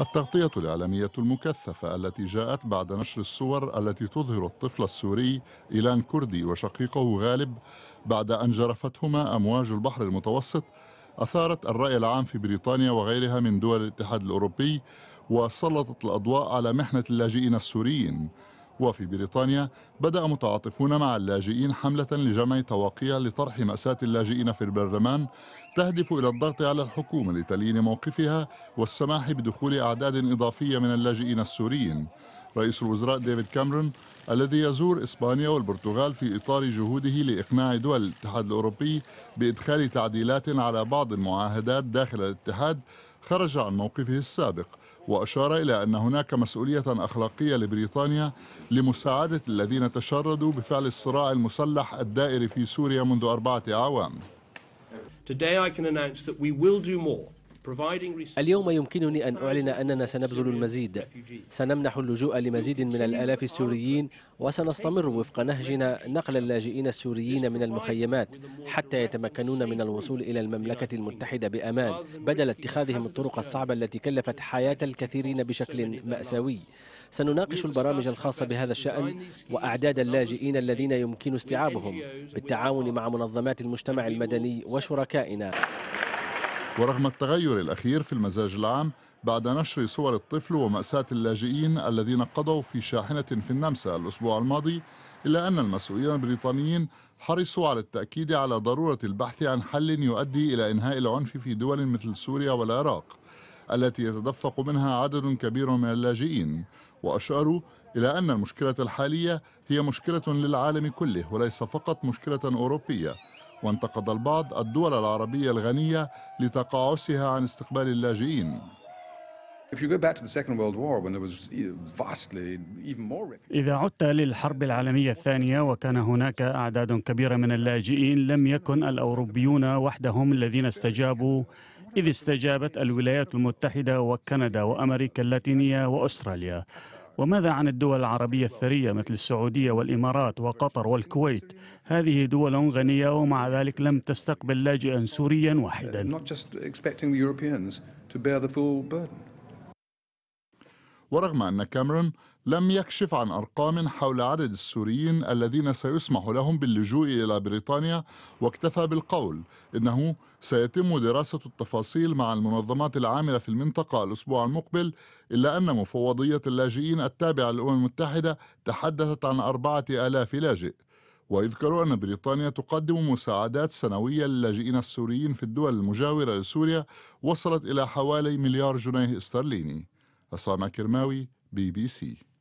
التغطية الإعلامية المكثفة التي جاءت بعد نشر الصور التي تظهر الطفل السوري إيلان كردي وشقيقه غالب بعد أن جرفتهما أمواج البحر المتوسط أثارت الرأي العام في بريطانيا وغيرها من دول الاتحاد الأوروبي وسلطت الأضواء على محنة اللاجئين السوريين وفي بريطانيا بدأ متعاطفون مع اللاجئين حملة لجمع تواقيع لطرح مأساة اللاجئين في البرلمان تهدف إلى الضغط على الحكومة لتليين موقفها والسماح بدخول أعداد إضافية من اللاجئين السوريين رئيس الوزراء ديفيد كاميرون الذي يزور إسبانيا والبرتغال في إطار جهوده لإقناع دول الاتحاد الأوروبي بإدخال تعديلات على بعض المعاهدات داخل الاتحاد خرج عن موقفه السابق وأشار إلى أن هناك مسؤولية أخلاقية لبريطانيا لمساعدة الذين تشردوا بفعل الصراع المسلح الدائر في سوريا منذ أربعة أعوام. Today I can announce that we will do more اليوم يمكنني أن أعلن أننا سنبذل المزيد سنمنح اللجوء لمزيد من الآلاف السوريين وسنستمر وفق نهجنا نقل اللاجئين السوريين من المخيمات حتى يتمكنون من الوصول إلى المملكة المتحدة بأمان بدل اتخاذهم الطرق الصعبة التي كلفت حياة الكثيرين بشكل مأساوي سنناقش البرامج الخاصة بهذا الشأن وأعداد اللاجئين الذين يمكن استيعابهم بالتعاون مع منظمات المجتمع المدني وشركائنا ورغم التغير الأخير في المزاج العام بعد نشر صور الطفل ومأساة اللاجئين الذين قضوا في شاحنة في النمسا الأسبوع الماضي إلا أن المسؤولين البريطانيين حرصوا على التأكيد على ضرورة البحث عن حل يؤدي إلى إنهاء العنف في دول مثل سوريا والعراق التي يتدفق منها عدد كبير من اللاجئين وأشاروا إلى أن المشكلة الحالية هي مشكلة للعالم كله وليس فقط مشكلة أوروبية وانتقد البعض الدول العربية الغنية لتقاعسها عن استقبال اللاجئين إذا عدت للحرب العالمية الثانية وكان هناك أعداد كبيرة من اللاجئين لم يكن الأوروبيون وحدهم الذين استجابوا إذ استجابت الولايات المتحدة وكندا وأمريكا اللاتينية وأستراليا وماذا عن الدول العربية الثرية مثل السعودية والإمارات وقطر والكويت هذه دول غنية ومع ذلك لم تستقبل لاجئا سوريا واحدا ورغم أن كاميرون لم يكشف عن أرقام حول عدد السوريين الذين سيسمح لهم باللجوء إلى بريطانيا واكتفى بالقول إنه سيتم دراسة التفاصيل مع المنظمات العاملة في المنطقة الأسبوع المقبل إلا أن مفوضية اللاجئين التابعة للأمم المتحدة تحدثت عن أربعة آلاف لاجئ ويذكر أن بريطانيا تقدم مساعدات سنوية للاجئين السوريين في الدول المجاورة لسوريا وصلت إلى حوالي مليار جنيه استرليني أسامة كرماوي بي بي سي